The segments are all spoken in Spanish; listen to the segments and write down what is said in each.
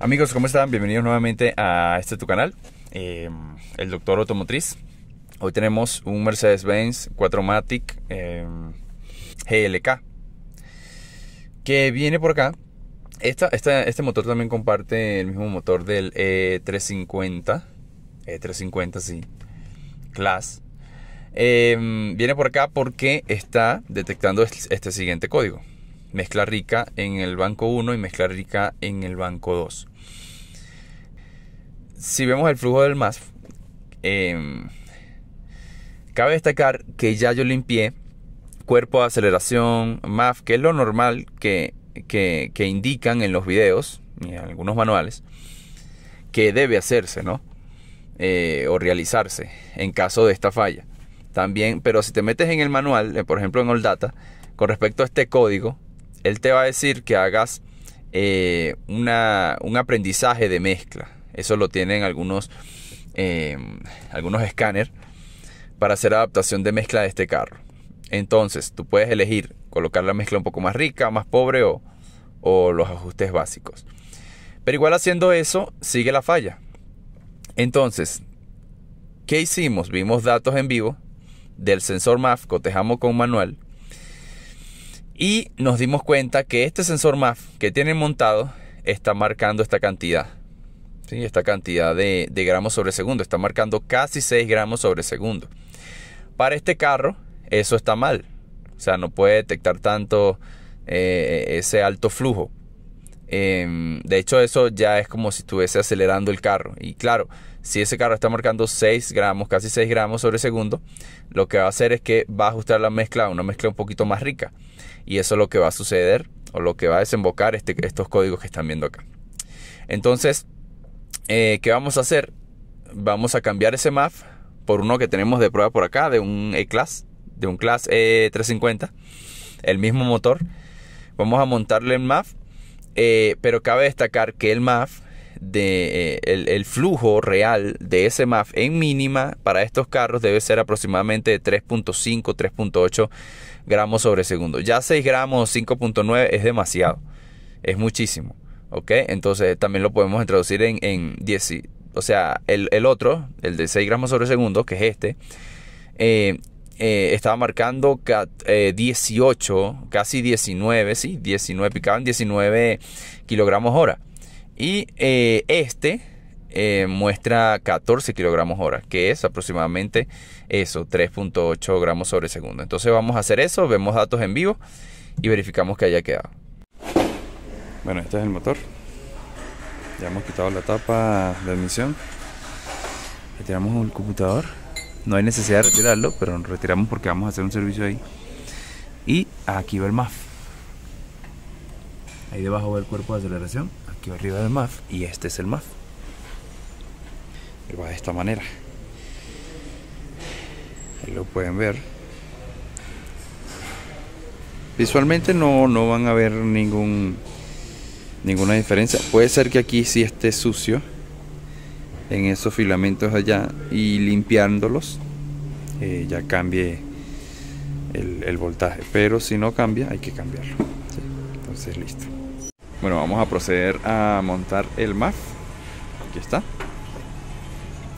Amigos, ¿cómo están? Bienvenidos nuevamente a este tu canal, em, el Doctor Automotriz. Hoy tenemos un Mercedes-Benz 4MATIC em, GLK que viene por acá. Esta, este motor también comparte el mismo motor del E350, E350 sí, Class. Em, viene por acá porque está detectando este siguiente código mezcla rica en el banco 1 y mezcla rica en el banco 2. Si vemos el flujo del MAF em, cabe destacar que ya yo limpié cuerpo de aceleración MAF, que es lo normal que, que, indican en los videos y en algunos manuales, que debe hacerse, ¿no? Eh, o realizarse en caso de esta falla. También, pero si te metes en el manual, eh, por ejemplo en Old Data, con respecto a este código, él te va a decir que hagas eh, un aprendizaje de mezcla. Eso lo tienen algunos, eh, algunos escáneres para hacer adaptación de mezcla de este carro. Entonces, tú puedes elegir colocar la mezcla un poco más rica, más pobre o, los ajustes básicos. Pero igual haciendo eso, sigue la falla. Entonces, ¿qué hicimos? Vimos datos en vivo del sensor MAF, cotejamos con manual y nos dimos cuenta que este sensor MAF que tienen montado está marcando esta cantidad. Esta cantidad de, gramos sobre segundo. Está marcando casi 6 gramos sobre segundo. Para este carro eso está mal. O sea, no puede detectar tanto eh, ese alto flujo. Em, de hecho, eso ya es como si estuviese acelerando el carro. Y claro, si ese carro está marcando 6 gramos, casi 6 gramos sobre segundo, lo que va a hacer es que va a ajustar la mezcla a una mezcla un poquito más rica. Y eso es lo que va a suceder o lo que va a desembocar este, estos códigos que están viendo acá. Entonces, eh, ¿qué vamos a hacer? Vamos a cambiar ese MAF por uno que tenemos de prueba por acá, de un E-Class, de un Class E350, el mismo motor. Vamos a montarle el MAF eh, pero cabe destacar que el MAF, de, eh, el, flujo real de ese MAF en mínima para estos carros debe ser aproximadamente de 3.5, 3.8 gramos sobre segundo. Ya 6 gramos, 5.9 es demasiado, es muchísimo. ¿Ok? Entonces también lo podemos introducir en, en 10. O sea, el, otro, el de 6 gramos sobre segundo, que es este, eh, eh, estaba marcando 18, eh, casi 19, sí, 19, picaban 19 kilogramos hora. Y eh, este muestra 14 kilogramos hora, que es aproximadamente eso, 3.8 gramos sobre segundo. Entonces vamos a hacer eso, vemos datos en vivo y verificamos que haya quedado. Bueno, este es el motor. Ya hemos quitado la tapa de admisión. Retiramos un el computador. No hay necesidad de retirarlo, pero nos retiramos porque vamos a hacer un servicio ahí. Y aquí va el MAF. Ahí debajo va el cuerpo de aceleración. Aquí arriba del MAF. Y este es el MAF. Y va de esta manera. Ahí lo pueden ver. Visualmente no, van a ver ningún, ninguna diferencia. Puede ser que aquí sí esté sucio en esos filamentos allá y limpiándolos eh, ya cambie el, voltaje pero si no cambia hay que cambiarlo entonces listo bueno vamos a proceder a montar el MAF aquí está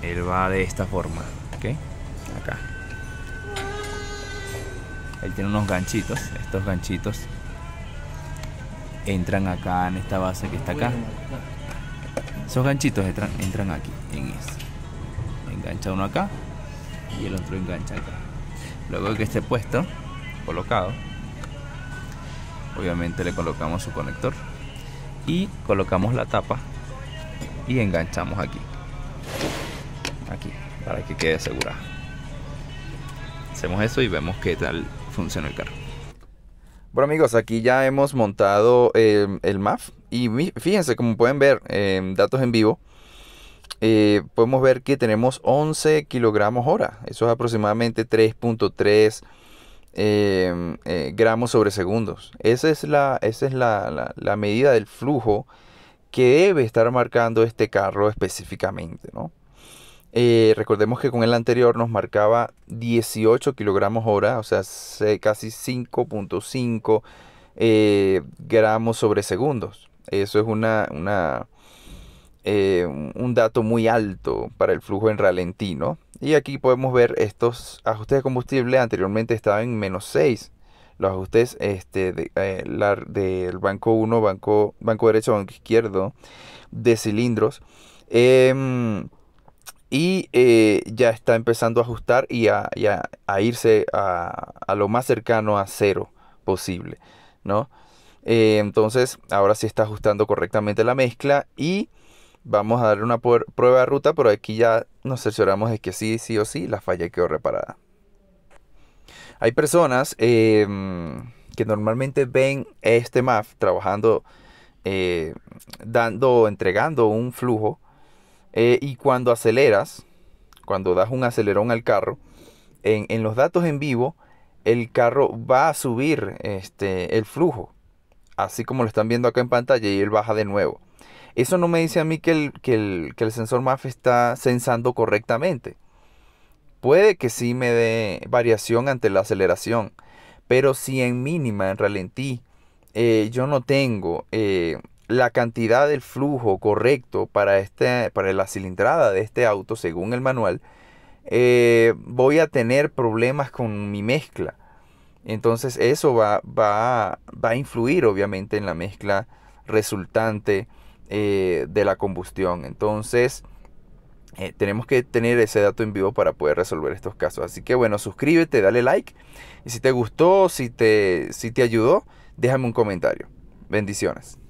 él va de esta forma ¿ok? acá él tiene unos ganchitos estos ganchitos entran acá en esta base que está acá esos ganchitos entran aquí en esto Engancha uno acá y el otro engancha acá. Luego que esté puesto, colocado, obviamente le colocamos su conector y colocamos la tapa y enganchamos aquí. Aquí, para que quede segura Hacemos eso y vemos qué tal funciona el carro. Bueno amigos, aquí ya hemos montado el MAF y fíjense, como pueden ver, eh, datos en vivo, eh, podemos ver que tenemos 11 kilogramos hora. Eso es aproximadamente 3.3 em, eh, gramos sobre segundos. Esa es, la, esa es la, medida del flujo que debe estar marcando este carro específicamente. Eh, recordemos que con el anterior nos marcaba 18 kilogramos hora, o sea, casi 5.5 gramos sobre segundos. Eso es una, una eh, un dato muy alto para el flujo en ralentí, Y aquí podemos ver estos ajustes de combustible anteriormente estaban en menos 6. Los ajustes este, eh, del banco 1, banco, banco derecho, banco izquierdo de cilindros. Em, y eh, ya está empezando a ajustar y a, irse a, a, lo más cercano a cero posible, ¿no? entonces ahora sí está ajustando correctamente la mezcla y vamos a darle una prueba de ruta, pero aquí ya nos cercioramos de que sí, sí o sí, la falla quedó reparada. Hay personas em, que normalmente ven este MAF trabajando, dando eh, dando, entregando un flujo, eh, y cuando aceleras, cuando das un acelerón al carro, en, los datos en vivo, el carro va a subir este, el flujo, así como lo están viendo acá en pantalla, y él baja de nuevo. Eso no me dice a mí que el, sensor MAF está sensando correctamente. Puede que sí me dé variación ante la aceleración, pero si en mínima, en ralentí, eh, yo no tengo eh, la cantidad del flujo correcto para, este, para la cilindrada de este auto, según el manual, eh, voy a tener problemas con mi mezcla. Entonces eso va, va a influir obviamente en la mezcla resultante eh, de la combustión. Entonces, eh, tenemos que tener ese dato en vivo para poder resolver estos casos. Así que bueno, suscríbete, dale like. Y si te gustó, si te, si te ayudó, déjame un comentario. Bendiciones.